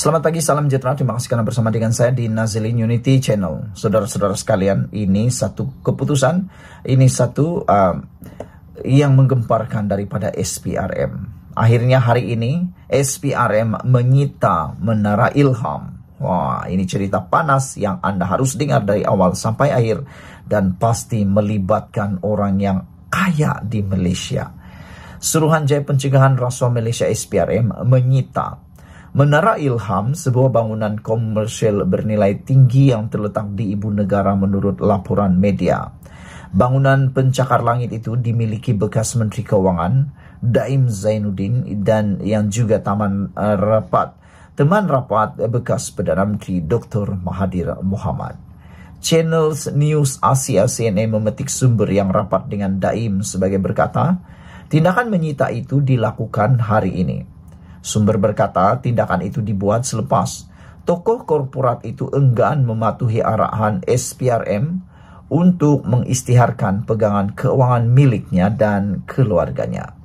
Selamat pagi, salam sejahtera. Terima kasih karena bersama dengan saya di Nazilin Unity Channel. Saudara-saudara sekalian, ini satu keputusan, ini satu uh, yang menggemparkan daripada SPRM. Akhirnya hari ini, SPRM menyita Menara Ilham. Wah, ini cerita panas yang Anda harus dengar dari awal sampai akhir. Dan pasti melibatkan orang yang kaya di Malaysia. Suruhan Jaya Pencegahan Rasuah Malaysia SPRM menyita Menara Ilham, sebuah bangunan komersial bernilai tinggi yang terletak di ibu negara menurut laporan media. Bangunan pencakar langit itu dimiliki bekas Menteri Keuangan Daim Zainuddin dan yang juga taman eh, rapat teman rapat bekas Perdana Menteri Dr. Mahathir Mohamad. Channel News Asia CNA memetik sumber yang rapat dengan Daim sebagai berkata, tindakan menyita itu dilakukan hari ini. Sumber berkata tindakan itu dibuat selepas tokoh korporat itu enggan mematuhi arahan SPRM untuk mengistiharkan pegangan keuangan miliknya dan keluarganya.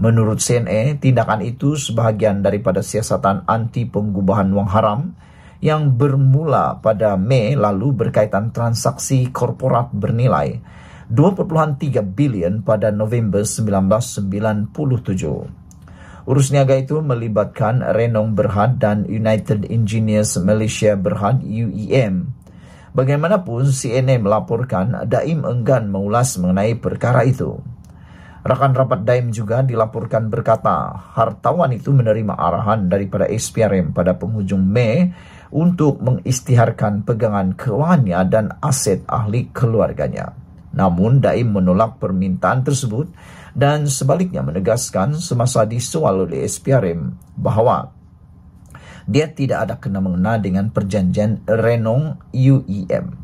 Menurut CNE, tindakan itu sebahagian daripada siasatan anti penggubahan wang haram yang bermula pada Mei lalu berkaitan transaksi korporat bernilai 2.3 bilion pada November 1997. Urus niaga itu melibatkan Renong Berhad dan United Engineers Malaysia Berhad UEM. Bagaimanapun, CNN melaporkan Daim enggan mengulas mengenai perkara itu. Rakan rapat Daim juga dilaporkan berkata, hartawan itu menerima arahan daripada SPRM pada penghujung Mei untuk mengistiharkan pegangan keuangannya dan aset ahli keluarganya. Namun, Daim menolak permintaan tersebut dan sebaliknya menegaskan semasa disual oleh SPRM bahawa dia tidak ada kena-mengena dengan perjanjian Renong UEM.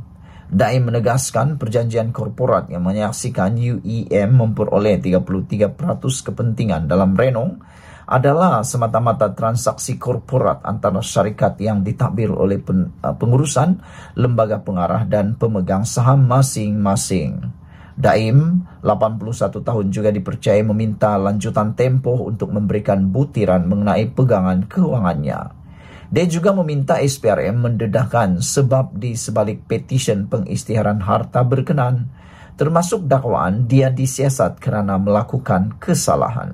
Daim menegaskan perjanjian korporat yang menyaksikan UEM memperoleh 33% kepentingan dalam Renong adalah semata-mata transaksi korporat antara syarikat yang ditakbir oleh uh, pengurusan, lembaga pengarah dan pemegang saham masing-masing. Daim, 81 tahun juga dipercayai meminta lanjutan tempoh untuk memberikan butiran mengenai pegangan keuangannya. Dia juga meminta SPRM mendedahkan sebab di sebalik petisyen pengistiharan harta berkenan, termasuk dakwaan dia disiasat kerana melakukan kesalahan.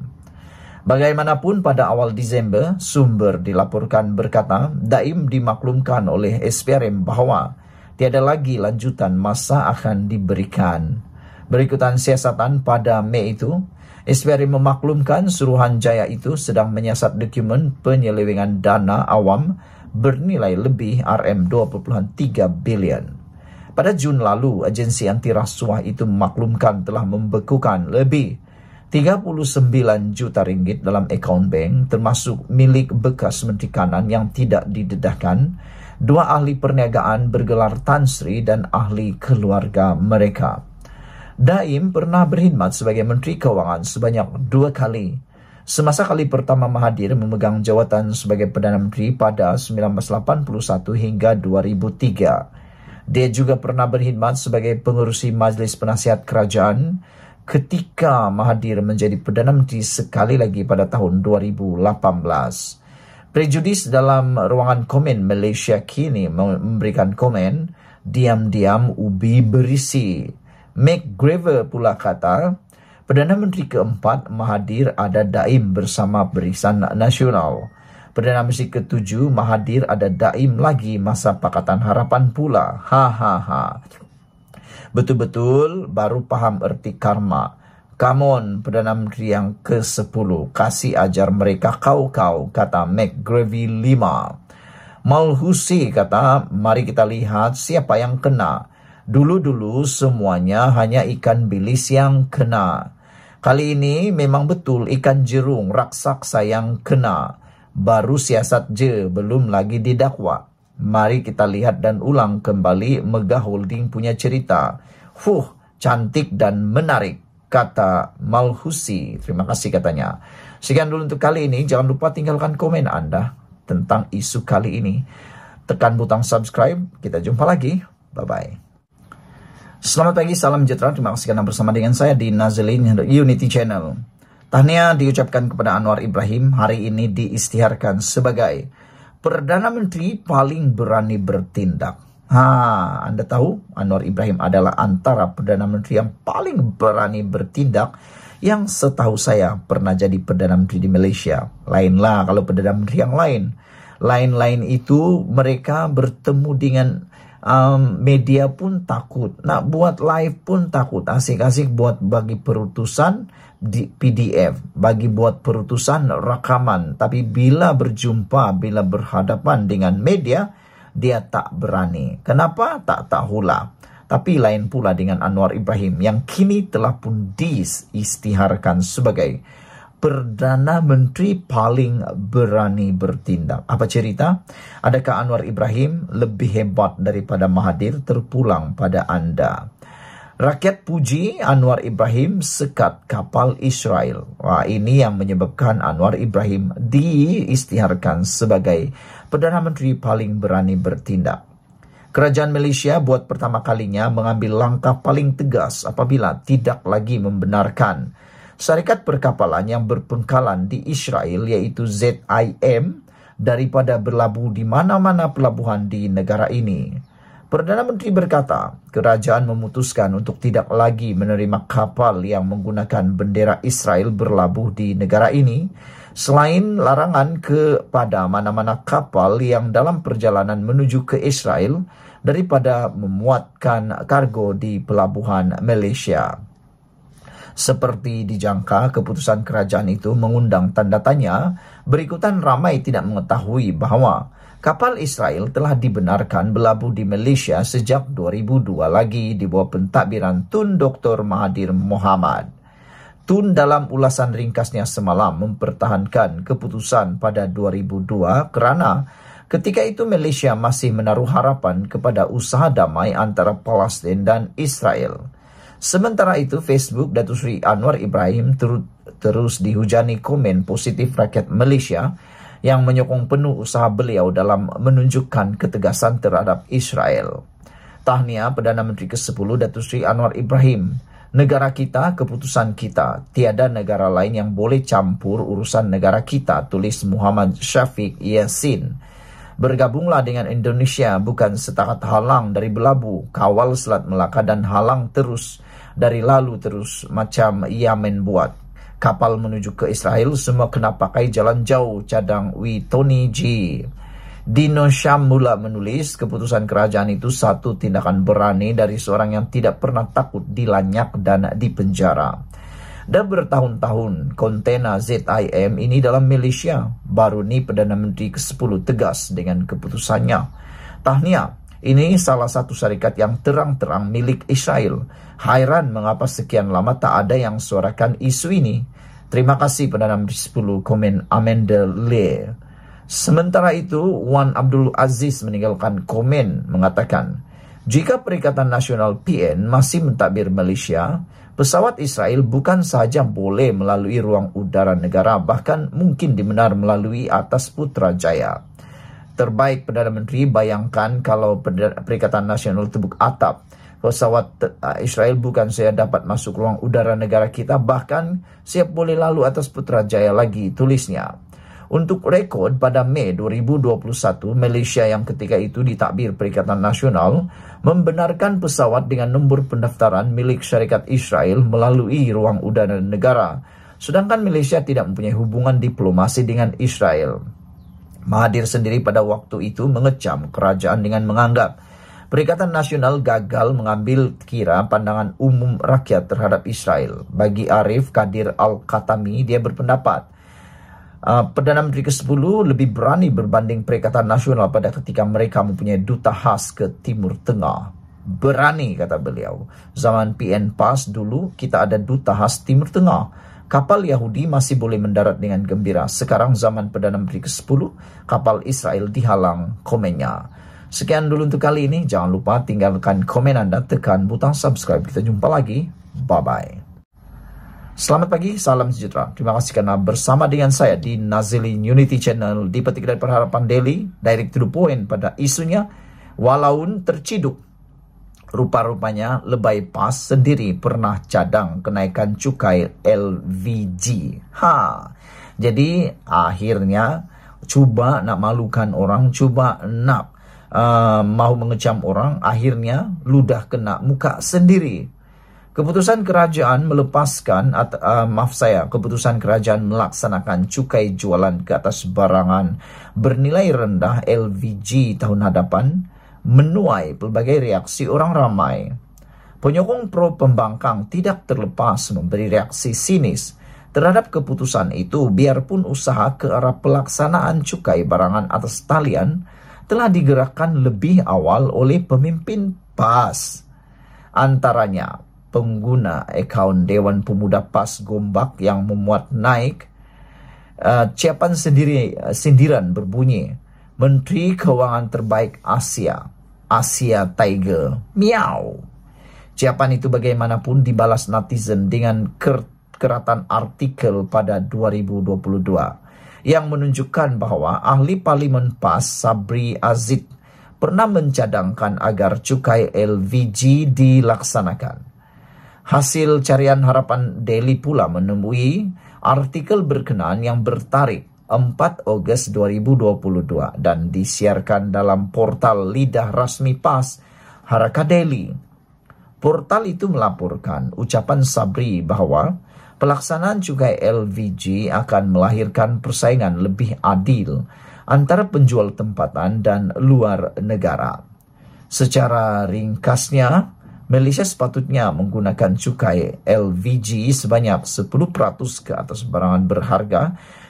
Bagaimanapun pada awal Disember, sumber dilaporkan berkata Daim dimaklumkan oleh SPRM bahawa tiada lagi lanjutan masa akan diberikan berikutan siasatan pada Mei itu, Isberry memaklumkan suruhan jaya itu sedang menyiasat dokumen penyelewengan dana awam bernilai lebih RM2.3 bilion. Pada Jun lalu, agensi anti rasuah itu memaklumkan telah membekukan lebih 39 juta ringgit dalam akaun bank termasuk milik bekas menteri kanan yang tidak didedahkan, dua ahli perniagaan bergelar Tan Sri dan ahli keluarga mereka. Daim pernah berkhidmat sebagai Menteri Kewangan sebanyak dua kali. Semasa kali pertama Mahathir memegang jawatan sebagai Perdana Menteri pada 1981 hingga 2003. Dia juga pernah berkhidmat sebagai pengurusi Majlis Penasihat Kerajaan ketika Mahathir menjadi Perdana Menteri sekali lagi pada tahun 2018. Prejudis dalam ruangan komen Malaysia kini memberikan komen, diam-diam ubi berisi. Graver pula kata, Perdana Menteri keempat Mahathir ada daim bersama Barisan Nasional. Perdana Menteri ketujuh Mahathir ada daim lagi masa Pakatan Harapan pula. Ha ha ha. Betul-betul baru paham erti karma. Come on, Perdana Menteri yang ke-10, kasih ajar mereka kau-kau, kata McGravy 5. Malhusi kata, mari kita lihat siapa yang kena. Dulu-dulu semuanya hanya ikan bilis yang kena. Kali ini memang betul ikan jerung raksasa yang kena. Baru siasat je belum lagi didakwa. Mari kita lihat dan ulang kembali Megah Holding punya cerita. Fuh, cantik dan menarik, kata Malhusi. Terima kasih katanya. Sekian dulu untuk kali ini. Jangan lupa tinggalkan komen Anda tentang isu kali ini. Tekan butang subscribe. Kita jumpa lagi. Bye-bye. Selamat pagi, salam sejahtera. Terima kasih karena bersama dengan saya di Nazilin Unity Channel. Tahniah diucapkan kepada Anwar Ibrahim hari ini diistiharkan sebagai Perdana Menteri paling berani bertindak. Ha, Anda tahu Anwar Ibrahim adalah antara Perdana Menteri yang paling berani bertindak yang setahu saya pernah jadi Perdana Menteri di Malaysia. Lainlah kalau Perdana Menteri yang lain. Lain-lain itu mereka bertemu dengan um, media pun takut. Nak buat live pun takut. Asik-asik buat bagi perutusan di PDF. Bagi buat perutusan rakaman. Tapi bila berjumpa, bila berhadapan dengan media, dia tak berani. Kenapa? Tak tahulah. Tapi lain pula dengan Anwar Ibrahim yang kini telah pun diistiharkan sebagai... Perdana Menteri paling berani bertindak. Apa cerita? Adakah Anwar Ibrahim lebih hebat daripada Mahathir terpulang pada anda? Rakyat puji Anwar Ibrahim sekat kapal Israel. Wah, ini yang menyebabkan Anwar Ibrahim diistiharkan sebagai Perdana Menteri paling berani bertindak. Kerajaan Malaysia buat pertama kalinya mengambil langkah paling tegas apabila tidak lagi membenarkan syarikat perkapalan yang berpengkalan di Israel iaitu ZIM daripada berlabuh di mana-mana pelabuhan di negara ini. Perdana Menteri berkata, kerajaan memutuskan untuk tidak lagi menerima kapal yang menggunakan bendera Israel berlabuh di negara ini selain larangan kepada mana-mana kapal yang dalam perjalanan menuju ke Israel daripada memuatkan kargo di pelabuhan Malaysia. Seperti dijangka, keputusan kerajaan itu mengundang tanda tanya, berikutan ramai tidak mengetahui bahawa kapal Israel telah dibenarkan berlabuh di Malaysia sejak 2002 lagi di bawah pentadbiran Tun Dr. Mahathir Mohamad. Tun dalam ulasan ringkasnya semalam mempertahankan keputusan pada 2002 kerana ketika itu Malaysia masih menaruh harapan kepada usaha damai antara Palestin dan Israel. Sementara itu, Facebook Datu Sri Anwar Ibrahim ter terus dihujani komen positif rakyat Malaysia yang menyokong penuh usaha beliau dalam menunjukkan ketegasan terhadap Israel. Tahniah Perdana Menteri ke-10 Datu Sri Anwar Ibrahim. Negara kita, keputusan kita. Tiada negara lain yang boleh campur urusan negara kita, tulis Muhammad Syafiq Yasin. Bergabunglah dengan Indonesia bukan setakat halang dari belabu, kawal Selat Melaka dan halang terus dari lalu terus macam Yamen buat. Kapal menuju ke Israel semua kena pakai jalan jauh cadang Wi Tony G. Dino Syam mula menulis keputusan kerajaan itu satu tindakan berani dari seorang yang tidak pernah takut dilanyak dan dipenjara. Dah bertahun-tahun kontena ZIM ini dalam Malaysia baru ni Perdana Menteri ke-10 tegas dengan keputusannya. Tahniah Ini salah satu syarikat yang terang-terang milik Israel. Hairan mengapa sekian lama tak ada yang suarakan isu ini. Terima kasih pada 10 komen Amanda Lee. Sementara itu, Wan Abdul Aziz meninggalkan komen mengatakan, jika Perikatan Nasional PN masih mentakbir Malaysia, pesawat Israel bukan sahaja boleh melalui ruang udara negara, bahkan mungkin dibenar melalui atas Putrajaya. terbaik Perdana Menteri bayangkan kalau Perikatan Nasional terbuk atap pesawat ah, Israel bukan saya dapat masuk ruang udara negara kita bahkan siap boleh lalu atas Putrajaya lagi tulisnya. Untuk rekod pada Mei 2021, Malaysia yang ketika itu ditakbir Perikatan Nasional membenarkan pesawat dengan nombor pendaftaran milik syarikat Israel melalui ruang udara negara. Sedangkan Malaysia tidak mempunyai hubungan diplomasi dengan Israel. Mahathir sendiri pada waktu itu mengecam kerajaan dengan menganggap Perikatan Nasional gagal mengambil kira pandangan umum rakyat terhadap Israel. Bagi Arif Kadir Al-Khatami, dia berpendapat Uh, Perdana Menteri ke-10 lebih berani berbanding Perikatan Nasional pada ketika mereka mempunyai duta khas ke Timur Tengah. Berani, kata beliau. Zaman PN PAS dulu, kita ada duta khas Timur Tengah kapal Yahudi masih boleh mendarat dengan gembira. Sekarang zaman Perdana Menteri ke-10, kapal Israel dihalang komennya. Sekian dulu untuk kali ini. Jangan lupa tinggalkan komen anda, tekan butang subscribe. Kita jumpa lagi. Bye-bye. Selamat pagi, salam sejahtera. Terima kasih kerana bersama dengan saya di Nazili Unity Channel. Dipetik dari perharapan daily, direct to the point pada isunya. Walaupun terciduk Rupa-rupanya lebay pas sendiri pernah cadang kenaikan cukai LVG. Ha. Jadi akhirnya cuba nak malukan orang, cuba nak uh, mahu mengecam orang, akhirnya ludah kena muka sendiri. Keputusan kerajaan melepaskan, at, uh, maaf saya, keputusan kerajaan melaksanakan cukai jualan ke atas barangan bernilai rendah LVG tahun hadapan menuai pelbagai reaksi orang ramai. Penyokong pro pembangkang tidak terlepas memberi reaksi sinis terhadap keputusan itu biarpun usaha ke arah pelaksanaan cukai barangan atas talian telah digerakkan lebih awal oleh pemimpin PAS. Antaranya, pengguna akaun Dewan Pemuda PAS Gombak yang memuat naik, uh, eh, ciapan sendiri, uh, sindiran berbunyi, Menteri Kewangan Terbaik Asia, Asia Tiger. Miau. Japan itu bagaimanapun dibalas netizen dengan keratan artikel pada 2022 yang menunjukkan bahawa ahli parlimen PAS Sabri Aziz pernah mencadangkan agar cukai LVG dilaksanakan. Hasil carian harapan Delhi pula menemui artikel berkenaan yang bertarik 4 Agustus 2022 dan disiarkan dalam portal lidah rasmi PAS Harakadeli. Portal itu melaporkan ucapan Sabri bahwa pelaksanaan cukai LVG akan melahirkan persaingan lebih adil antara penjual tempatan dan luar negara. Secara ringkasnya, Malaysia sepatutnya menggunakan cukai LVG sebanyak 10% ke atas barangan berharga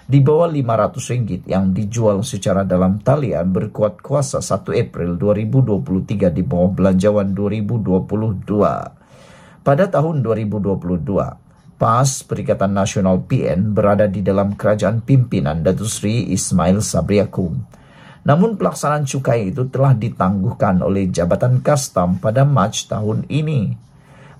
di bawah 500 ringgit yang dijual secara dalam talian berkuat kuasa 1 April 2023 di bawah belanjawan 2022. Pada tahun 2022, PAS Perikatan Nasional PN berada di dalam kerajaan pimpinan Datu Sri Ismail sabriakum Namun pelaksanaan cukai itu telah ditangguhkan oleh Jabatan Kastam pada Mac tahun ini.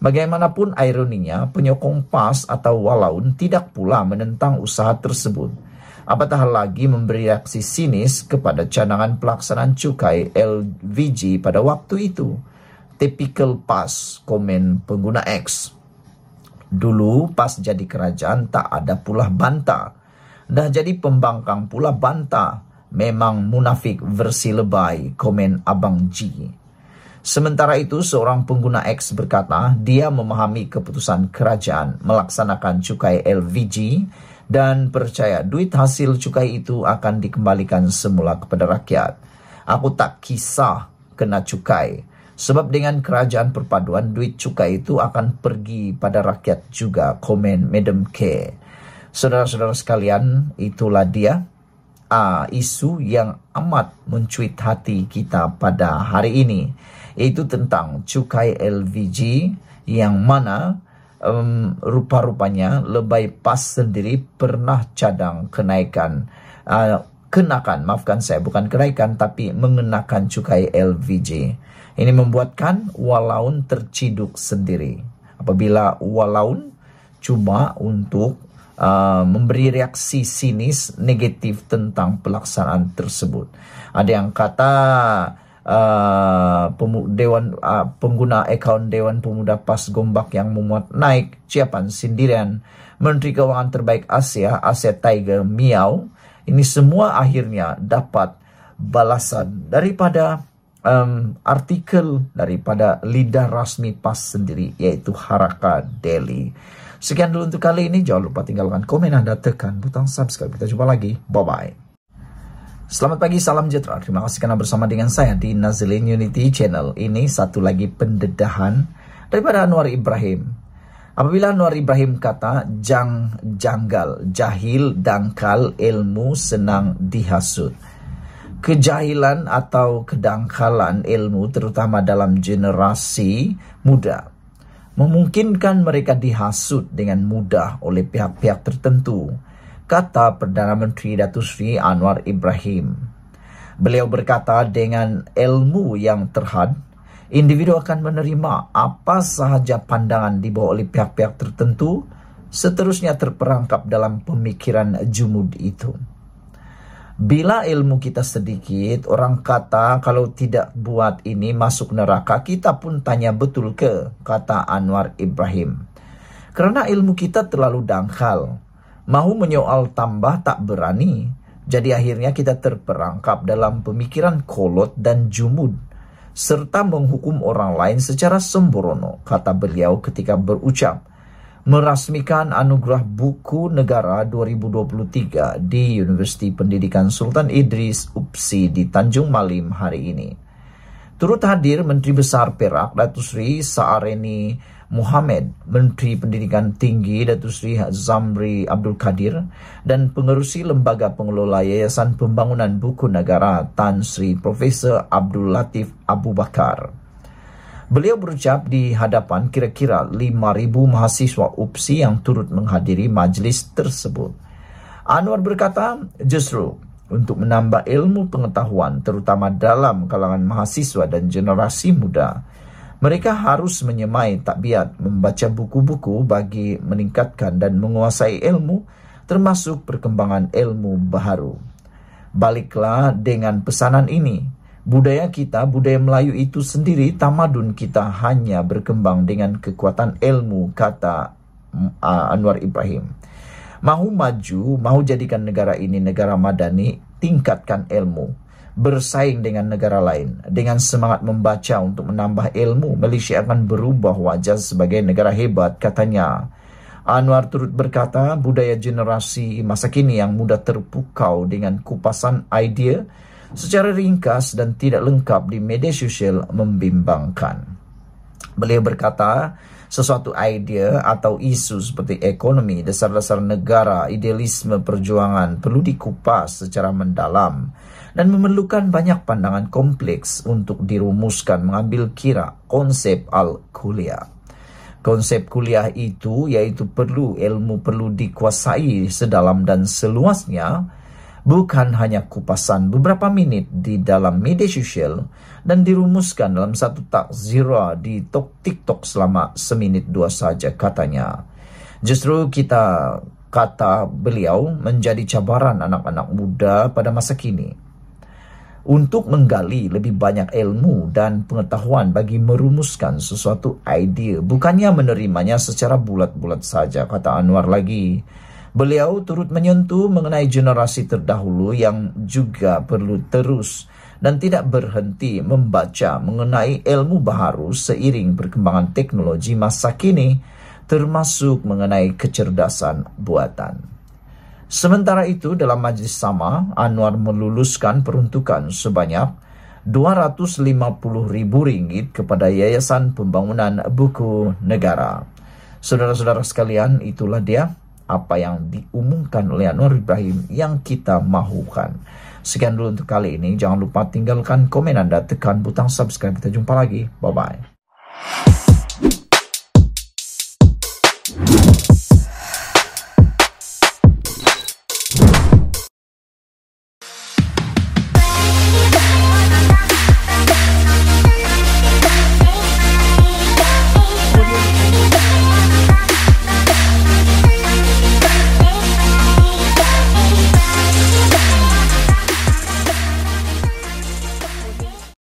Bagaimanapun ironinya, penyokong PAS atau Walaun tidak pula menentang usaha tersebut. Apatah lagi memberi reaksi sinis kepada cadangan pelaksanaan cukai LVG pada waktu itu. Typical PAS, komen pengguna X. Dulu PAS jadi kerajaan tak ada pula banta. Dah jadi pembangkang pula banta. Memang munafik versi lebay, komen Abang G. Sementara itu, seorang pengguna X berkata dia memahami keputusan kerajaan melaksanakan cukai LVG dan percaya duit hasil cukai itu akan dikembalikan semula kepada rakyat. Aku tak kisah kena cukai. Sebab dengan kerajaan perpaduan, duit cukai itu akan pergi pada rakyat juga, komen Madam K. Saudara-saudara sekalian, itulah dia uh, isu yang amat mencuit hati kita pada hari ini iaitu tentang cukai LVG yang mana um, rupa-rupanya lebih pas sendiri pernah cadang kenaikan uh, kenakan maafkan saya bukan kenaikan tapi mengenakan cukai LVG ini membuatkan walaun terciduk sendiri apabila walaun cuma untuk Uh, memberi reaksi sinis negatif tentang pelaksanaan tersebut. Ada yang kata uh, dewan uh, pengguna akaun Dewan Pemuda PAS Gombak yang memuat naik ciapan sindiran Menteri Keuangan Terbaik Asia, Asia Tiger Miao. Ini semua akhirnya dapat balasan daripada um, artikel daripada lidah rasmi PAS sendiri yaitu Haraka Delhi. Sekian dulu untuk kali ini. Jangan lupa tinggalkan komen anda, tekan butang subscribe. Kita jumpa lagi. Bye-bye. Selamat pagi, salam sejahtera. Terima kasih karena bersama dengan saya di Nazlin Unity Channel. Ini satu lagi pendedahan daripada Anwar Ibrahim. Apabila Anwar Ibrahim kata jang janggal, jahil, dangkal, ilmu senang dihasut. Kejahilan atau kedangkalan ilmu terutama dalam generasi muda memungkinkan mereka dihasut dengan mudah oleh pihak-pihak tertentu kata Perdana Menteri Datuk sri Anwar Ibrahim. Beliau berkata dengan ilmu yang terhad, individu akan menerima apa sahaja pandangan dibawa oleh pihak-pihak tertentu seterusnya terperangkap dalam pemikiran jumud itu. Bila ilmu kita sedikit, orang kata kalau tidak buat ini masuk neraka, kita pun tanya betul ke, kata Anwar Ibrahim. Kerana ilmu kita terlalu dangkal, Mahu menyoal tambah tak berani. Jadi akhirnya kita terperangkap dalam pemikiran kolot dan jumud. Serta menghukum orang lain secara sembrono, kata beliau ketika berucap. Merasmikan anugerah buku negara 2023 di Universiti Pendidikan Sultan Idris UPSI di Tanjung Malim hari ini. Turut hadir Menteri Besar Perak, Datu Sri Saareni Muhammad, Menteri Pendidikan Tinggi Datuk Sri Zamri Abdul Kadir dan Pengerusi Lembaga Pengelola Yayasan Pembangunan Buku Negara Tan Sri Profesor Abdul Latif Abu Bakar. Beliau berucap di hadapan kira-kira 5,000 mahasiswa UPSI yang turut menghadiri majlis tersebut. Anwar berkata, justru untuk menambah ilmu pengetahuan terutama dalam kalangan mahasiswa dan generasi muda, Mereka harus menyemai takbiat membaca buku-buku bagi meningkatkan dan menguasai ilmu, termasuk perkembangan ilmu baharu. Baliklah dengan pesanan ini. Budaya kita, budaya Melayu itu sendiri, tamadun kita hanya berkembang dengan kekuatan ilmu, kata mm, Anwar Ibrahim. Mau maju, mau jadikan negara ini negara madani, tingkatkan ilmu bersaing dengan negara lain. Dengan semangat membaca untuk menambah ilmu, Malaysia akan berubah wajah sebagai negara hebat, katanya. Anwar turut berkata, budaya generasi masa kini yang mudah terpukau dengan kupasan idea secara ringkas dan tidak lengkap di media sosial membimbangkan. Beliau berkata, sesuatu idea atau isu seperti ekonomi, dasar-dasar negara, idealisme perjuangan perlu dikupas secara mendalam dan memerlukan banyak pandangan kompleks untuk dirumuskan mengambil kira konsep al-kuliah. Konsep kuliah itu yaitu perlu ilmu perlu dikuasai sedalam dan seluasnya, bukan hanya kupasan beberapa minit di dalam media sosial dan dirumuskan dalam satu takzira di TikTok selama seminit dua saja katanya. Justru kita kata beliau menjadi cabaran anak-anak muda pada masa kini untuk menggali lebih banyak ilmu dan pengetahuan bagi merumuskan sesuatu idea bukannya menerimanya secara bulat-bulat saja kata Anwar lagi beliau turut menyentuh mengenai generasi terdahulu yang juga perlu terus dan tidak berhenti membaca mengenai ilmu baharu seiring perkembangan teknologi masa kini termasuk mengenai kecerdasan buatan Sementara itu dalam majlis sama Anwar meluluskan peruntukan sebanyak 250 ribu ringgit kepada Yayasan Pembangunan Buku Negara. Saudara-saudara sekalian itulah dia apa yang diumumkan oleh Anwar Ibrahim yang kita mahukan. Sekian dulu untuk kali ini. Jangan lupa tinggalkan komen Anda, tekan butang subscribe. Kita jumpa lagi. Bye-bye.